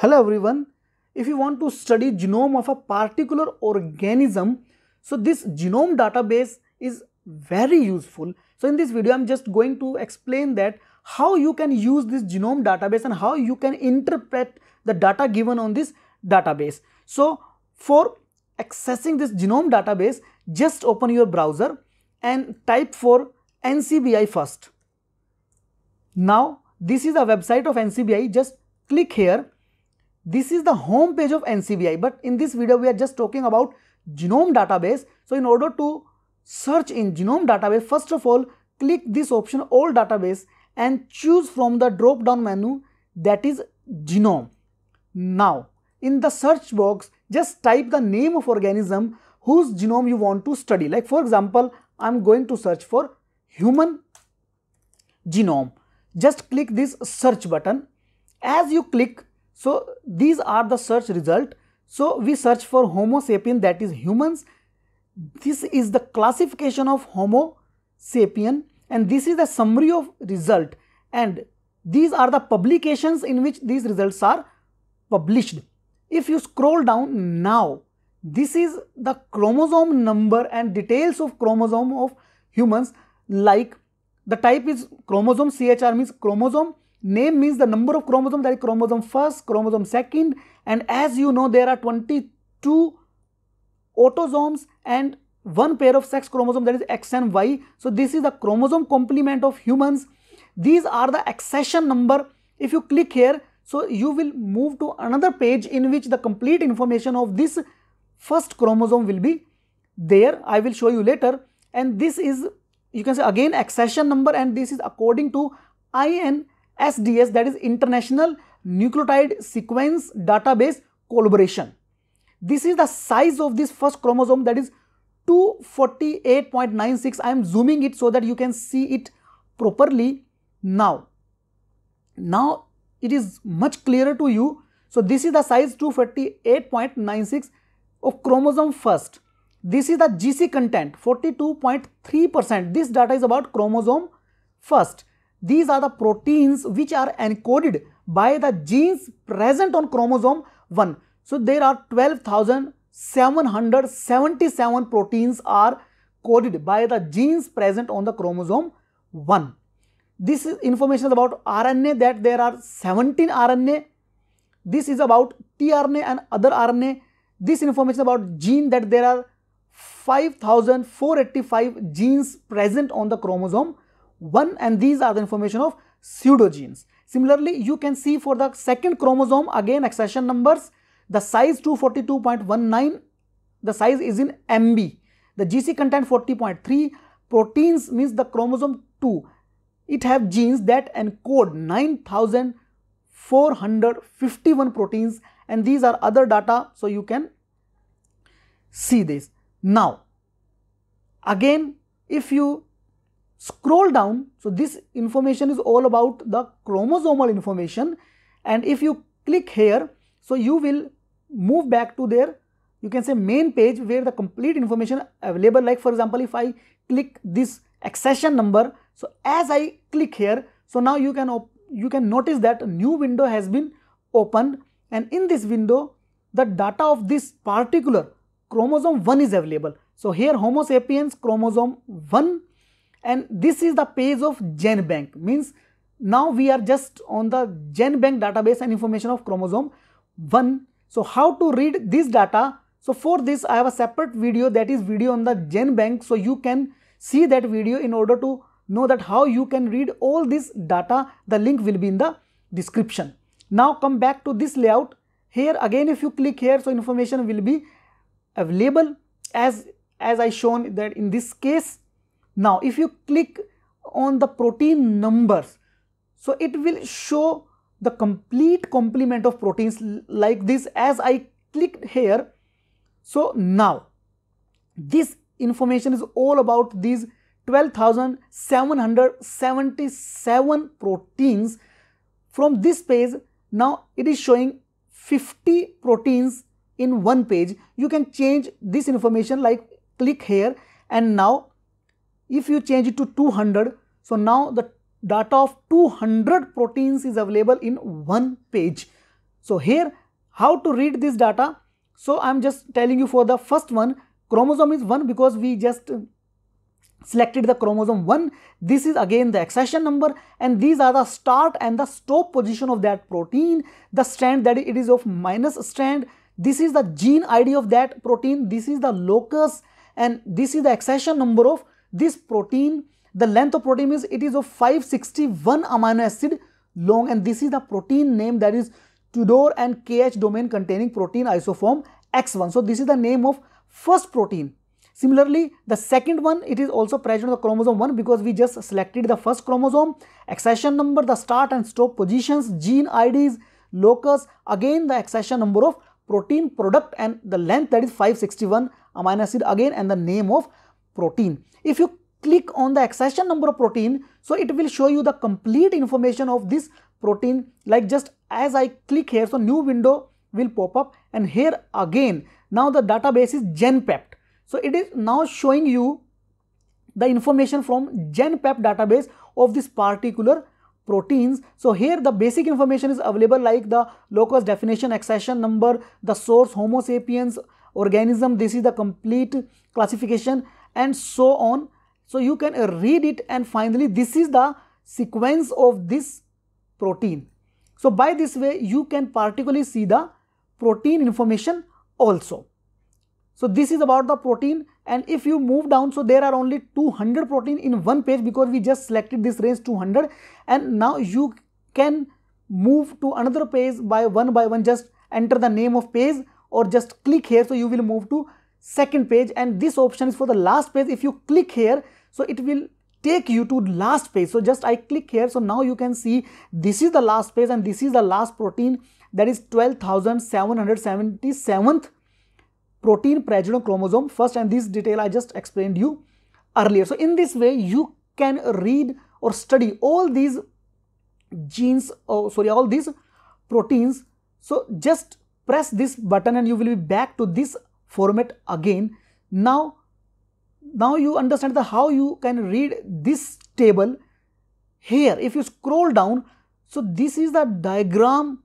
Hello everyone. If you want to study genome of a particular organism, so this genome database is very useful. So in this video, I'm just going to explain that how you can use this genome database and how you can interpret the data given on this database. So for accessing this genome database, just open your browser and type for NCBI first. Now this is a website of NCBI. Just click here this is the home page of NCBI, but in this video, we are just talking about genome database. So in order to search in genome database, first of all, click this option all database and choose from the drop down menu that is genome. Now, in the search box, just type the name of organism whose genome you want to study. Like for example, I'm going to search for human genome. Just click this search button. As you click, so these are the search result. So we search for Homo sapien that is humans. This is the classification of Homo sapien and this is the summary of result and these are the publications in which these results are published. If you scroll down now, this is the chromosome number and details of chromosome of humans like the type is chromosome, CHR means chromosome, Name means the number of chromosomes that is chromosome first, chromosome second and as you know there are 22 autosomes and one pair of sex chromosome that is X and Y. So this is the chromosome complement of humans. These are the accession number. If you click here, so you will move to another page in which the complete information of this first chromosome will be there. I will show you later. And this is, you can say again accession number and this is according to IN SDS that is International Nucleotide Sequence Database Collaboration. This is the size of this first chromosome that is 248.96. I am zooming it so that you can see it properly now. Now it is much clearer to you. So this is the size 248.96 of chromosome first. This is the GC content 42.3%. This data is about chromosome first. These are the proteins which are encoded by the genes present on chromosome 1. So there are 12,777 proteins are coded by the genes present on the chromosome 1. This information is about RNA that there are 17 RNA. This is about tRNA and other RNA. This information about gene that there are 5485 genes present on the chromosome 1 and these are the information of pseudogenes. Similarly, you can see for the second chromosome again accession numbers, the size 242.19, the size is in MB, the GC content 40.3, proteins means the chromosome 2, it have genes that encode 9451 proteins and these are other data so you can see this. Now, again if you scroll down so this information is all about the chromosomal information and if you click here so you will move back to their you can say main page where the complete information available like for example if I click this accession number so as I click here so now you can you can notice that a new window has been opened and in this window the data of this particular chromosome 1 is available so here homo sapiens chromosome 1 and this is the page of GenBank means now we are just on the GenBank database and information of chromosome 1. So how to read this data? So for this I have a separate video that is video on the GenBank so you can see that video in order to know that how you can read all this data the link will be in the description. Now come back to this layout here again if you click here so information will be available as as I shown that in this case now if you click on the protein numbers, so it will show the complete complement of proteins like this as I clicked here. So now this information is all about these 12,777 proteins. From this page, now it is showing 50 proteins in one page. You can change this information like click here and now if you change it to 200, so now the data of 200 proteins is available in one page. So here, how to read this data? So I'm just telling you for the first one, chromosome is 1 because we just uh, selected the chromosome 1. This is again the accession number and these are the start and the stop position of that protein. The strand that it is of minus strand. This is the gene ID of that protein. This is the locus and this is the accession number of this protein, the length of protein is it is of 561 amino acid long and this is the protein name that is Tudor and KH domain containing protein isoform X1. So this is the name of first protein. Similarly, the second one, it is also present on the chromosome 1 because we just selected the first chromosome, accession number, the start and stop positions, gene IDs, locus, again the accession number of protein product and the length that is 561 amino acid again and the name of protein. If you click on the accession number of protein, so it will show you the complete information of this protein like just as I click here, so new window will pop up and here again, now the database is GenPept. So it is now showing you the information from GenPEP database of this particular proteins. So here the basic information is available like the locus definition, accession number, the source, homo sapiens, organism. This is the complete classification and so on. So you can uh, read it and finally this is the sequence of this protein. So by this way you can particularly see the protein information also. So this is about the protein and if you move down so there are only 200 protein in one page because we just selected this range 200 and now you can move to another page by one by one just enter the name of page or just click here so you will move to second page and this option is for the last page if you click here so it will take you to last page so just I click here so now you can see this is the last page and this is the last protein that is 12,777th protein progenitor chromosome first and this detail I just explained you earlier so in this way you can read or study all these genes oh sorry all these proteins so just press this button and you will be back to this format again. Now, now you understand the how you can read this table here. If you scroll down, so this is the diagram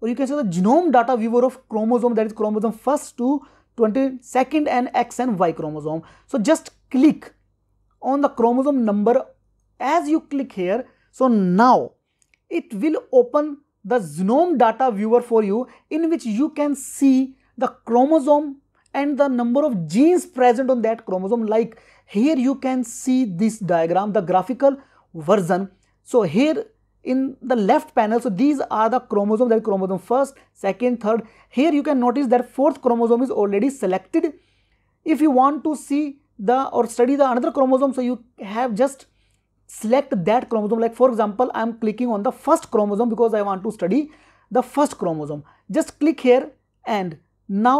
or you can say the genome data viewer of chromosome that is chromosome first to 22nd and X and Y chromosome. So just click on the chromosome number as you click here. So now it will open the genome data viewer for you in which you can see the chromosome and the number of genes present on that chromosome like here you can see this diagram the graphical version so here in the left panel so these are the chromosomes that chromosome first second third here you can notice that fourth chromosome is already selected if you want to see the or study the another chromosome so you have just select that chromosome like for example i am clicking on the first chromosome because i want to study the first chromosome just click here and now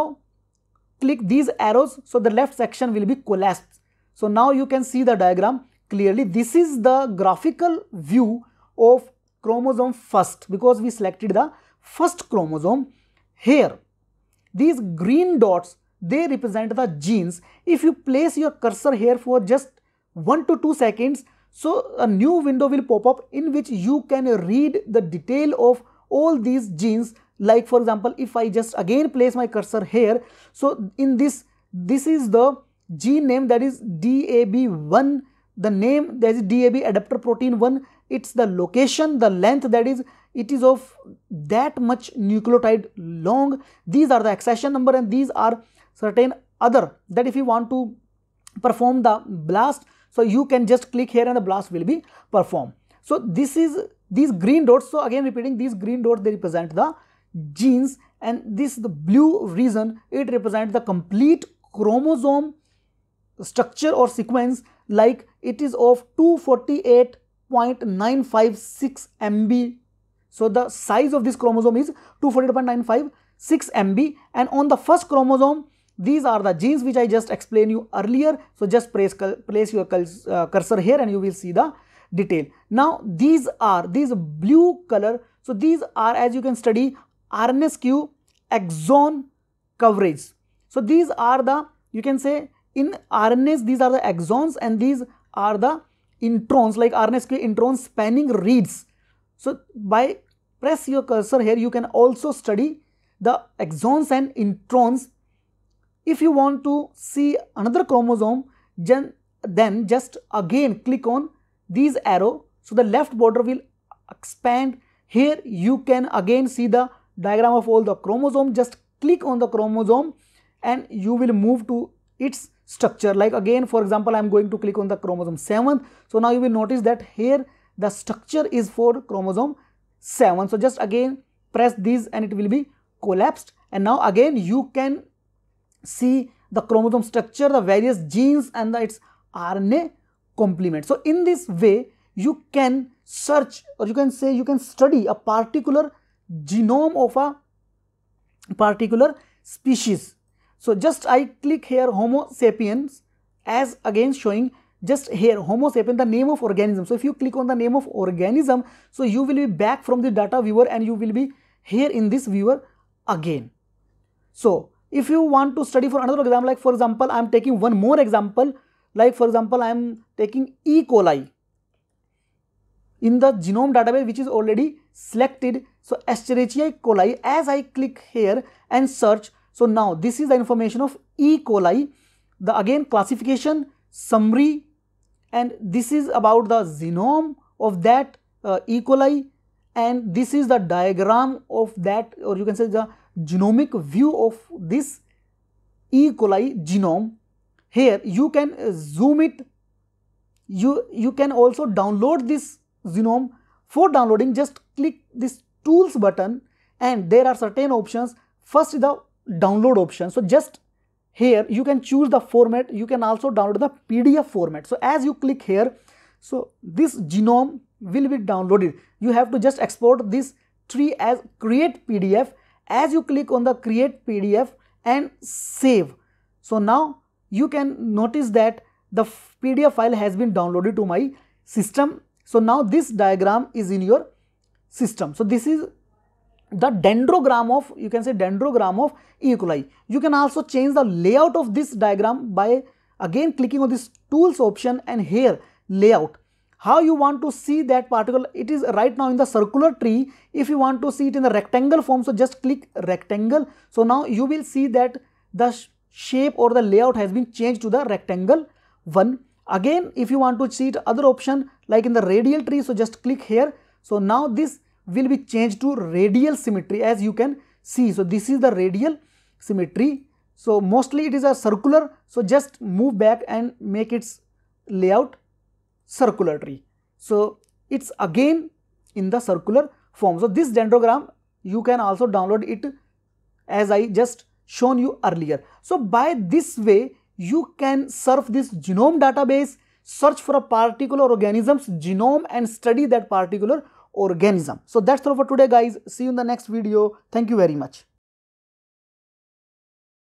click these arrows, so the left section will be collapsed. So now you can see the diagram clearly. This is the graphical view of chromosome first because we selected the first chromosome here. These green dots, they represent the genes. If you place your cursor here for just 1 to 2 seconds, so a new window will pop up in which you can read the detail of all these genes like for example if i just again place my cursor here so in this this is the gene name that is dab1 the name that is dab adapter protein 1 it's the location the length that is it is of that much nucleotide long these are the accession number and these are certain other that if you want to perform the blast so you can just click here and the blast will be performed so this is these green dots so again repeating these green dots they represent the genes and this the blue region it represents the complete chromosome structure or sequence like it is of 248.956 MB. So, the size of this chromosome is 248.956 MB and on the first chromosome these are the genes which I just explained you earlier. So, just place, place your uh, cursor here and you will see the detail. Now, these are these blue color. So, these are as you can study RNSQ exon coverage. So these are the, you can say in RNAs, these are the exons and these are the introns like RNSQ introns spanning reads. So by press your cursor here, you can also study the exons and introns. If you want to see another chromosome, then just again click on these arrow. So the left border will expand. Here you can again see the diagram of all the chromosome just click on the chromosome and you will move to its structure like again for example i am going to click on the chromosome 7th so now you will notice that here the structure is for chromosome 7 so just again press these and it will be collapsed and now again you can see the chromosome structure the various genes and the, its rna complement so in this way you can search or you can say you can study a particular genome of a particular species. So just I click here Homo sapiens as again showing just here Homo sapiens the name of organism. So if you click on the name of organism so you will be back from the data viewer and you will be here in this viewer again. So if you want to study for another example like for example I am taking one more example like for example I am taking E. coli in the genome database which is already selected. So Escherichia coli as I click here and search. So now this is the information of E. coli. The again classification summary and this is about the genome of that uh, E. coli and this is the diagram of that or you can say the genomic view of this E. coli genome. Here you can uh, zoom it. You, you can also download this Genome. For downloading, just click this tools button and there are certain options. First the download option. So just here you can choose the format. You can also download the PDF format. So as you click here, so this genome will be downloaded. You have to just export this tree as create PDF. As you click on the create PDF and save. So now you can notice that the PDF file has been downloaded to my system so now this diagram is in your system. So this is the dendrogram of you can say dendrogram of E. coli. You can also change the layout of this diagram by again clicking on this tools option and here layout. How you want to see that particle it is right now in the circular tree if you want to see it in the rectangle form so just click rectangle. So now you will see that the shape or the layout has been changed to the rectangle one Again, if you want to see other option like in the radial tree, so just click here. So now this will be changed to radial symmetry as you can see. So this is the radial symmetry. So mostly it is a circular. So just move back and make its layout circular tree. So it's again in the circular form. So this dendrogram you can also download it as I just shown you earlier. So by this way you can surf this genome database, search for a particular organism's genome and study that particular organism. So that's all for today guys. See you in the next video. Thank you very much.